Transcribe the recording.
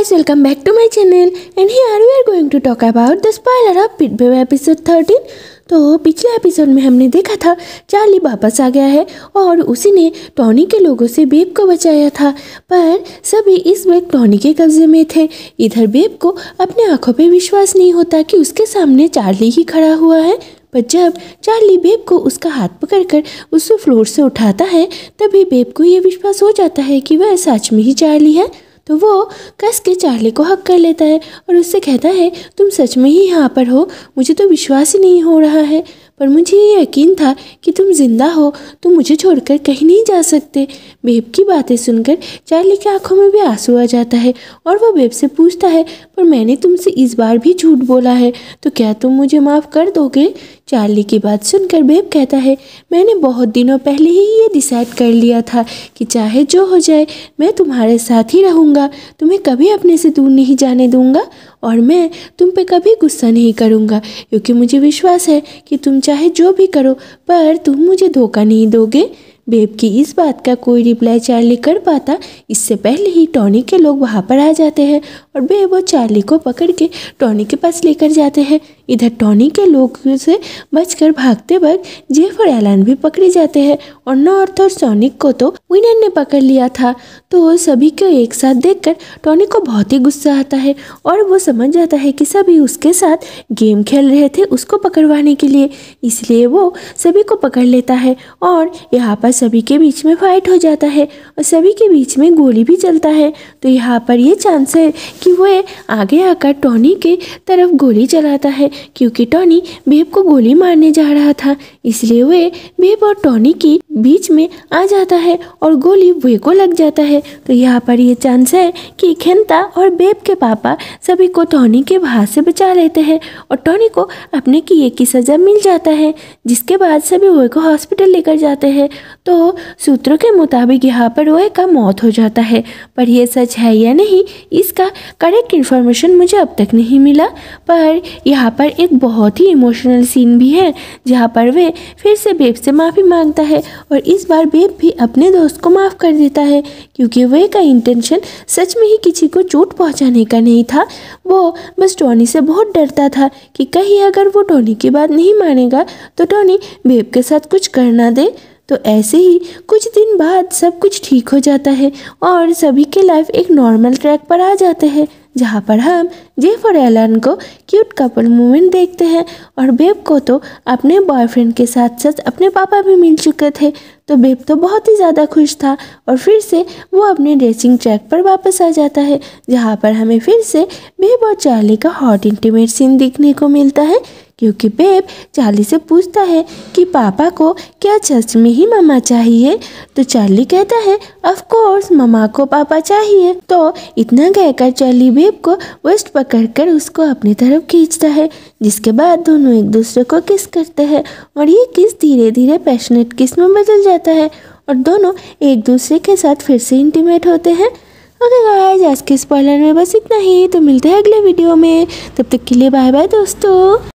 guys welcome back to my channel and here we are going to talk about the spoiler of pit baby episode 13 तो पिछले episode में हमने देखा था Charlie वापस आ गया है और उसी ने टॉनी के लोगों से बेब को बचाया था पर सभी इस वक्त टॉनी के कब्जे में थे इधर बेब को अपने आंखों पे विश्वास नहीं होता कि उसके सामने चार्ली ही खड़ा हुआ है पर जब चार्ली बेब को उसका हाथ पकड़कर उसे फ्लोर से उठाता है तभी बेब को यह विश्वास हो जाता है कि वह सच में ही चार्ली है तो वो कस के चार्ली को हक कर लेता है और उससे कहता है तुम सच में ही यहाँ पर हो मुझे तो विश्वास ही नहीं हो रहा है पर मुझे ये यकीन था कि तुम जिंदा हो तुम तो मुझे छोड़कर कहीं नहीं जा सकते बेब की बातें सुनकर चार्ली की आंखों में भी आंसू आ जाता है और वह बेब से पूछता है पर मैंने तुमसे इस बार भी झूठ बोला है तो क्या तुम मुझे माफ़ कर दोगे चार्ली की बात सुनकर बेब कहता है मैंने बहुत दिनों पहले ही ये डिसाइड कर लिया था कि चाहे जो हो जाए मैं तुम्हारे साथ ही रहूँगा तुम्हें कभी अपने से दूर नहीं जाने दूँगा और मैं तुम पे कभी गुस्सा नहीं करूँगा क्योंकि मुझे विश्वास है कि तुम चाहे जो भी करो पर तुम मुझे धोखा नहीं दोगे बेब की इस बात का कोई रिप्लाई चार्ली कर पाता इससे पहले ही टॉनी के लोग वहाँ पर आ जाते हैं और बेब और चार्ली को पकड़ के टॉनी के पास लेकर जाते हैं इधर टॉनी के लोग से बचकर भागते वक्त जेफ और एलन भी पकड़े जाते हैं और नॉर्थ और सोनिक को तो विनर ने पकड़ लिया था तो सभी को एक साथ देखकर टॉनी को बहुत ही गुस्सा आता है और वो समझ जाता है कि सभी उसके साथ गेम खेल रहे थे उसको पकड़वाने के लिए इसलिए वो सभी को पकड़ लेता है और यहाँ पर सभी के बीच में फाइट हो जाता है और सभी के बीच में गोली भी चलता है तो यहाँ पर ये चांस है कि वह आगे आकर टॉनी के तरफ गोली चलाता है क्योंकि टॉनी बेब को गोली मारने जा रहा था इसलिए वे बेब और टॉनी के बीच में आ जाता है और गोली वे को लग जाता है तो यहाँ पर ये चांस है कि खेनता और बेब के पापा सभी को टॉनी के भाव से बचा लेते हैं और टॉनी को अपने किए की सज़ा मिल जाता है जिसके बाद सभी वे को हॉस्पिटल लेकर जाते हैं तो सूत्रों के मुताबिक यहाँ पर ओए का मौत हो जाता है पर यह सच है या नहीं इसका करेक्ट इन्फॉर्मेशन मुझे अब तक नहीं मिला पर यहाँ पर एक बहुत ही इमोशनल सीन भी है जहाँ पर वे फिर से बेब से माफ़ी मांगता है और इस बार बेब भी अपने दोस्त को माफ़ कर देता है क्योंकि वे का इंटेंशन सच में ही किसी को चोट पहुँचाने का नहीं था वो बस टोनी से बहुत डरता था कि कहीं अगर वो टोनी की बात नहीं मानेगा तो टोनी बेब के साथ कुछ करना दे तो ऐसे ही कुछ दिन बाद सब कुछ ठीक हो जाता है और सभी के लाइफ एक नॉर्मल ट्रैक पर आ जाते हैं जहाँ पर हम जेफ और एलन को क्यूट कपल मोमेंट देखते हैं और बेब को तो अपने बॉयफ्रेंड के साथ साथ अपने पापा भी मिल चुके थे तो बेब तो बहुत ही ज़्यादा खुश था और फिर से वो अपने रेसिंग ट्रैक पर वापस आ जाता है जहाँ पर हमें फिर से बेब और चार्ली का हॉट इंटीमेट सीन देखने को मिलता है क्योंकि बेब चार्ली से पूछता है कि पापा को क्या चर्च में ही मामा चाहिए तो चार्ली कहता है ऑफ कोर्स मामा को पापा चाहिए तो इतना कहकर चार्ली बेब को वेस्ट पकड़कर उसको अपनी तरफ खींचता है जिसके बाद दोनों एक दूसरे को किस करते हैं और ये किस धीरे धीरे पैशनेट किस में बदल जाता है और दोनों एक दूसरे के साथ फिर से इंटीमेट होते हैं ओके गाइस आज के स्पॉइलर में बस इतना ही तो मिलते हैं अगले वीडियो में तब तक के लिए बाय बाय दोस्तों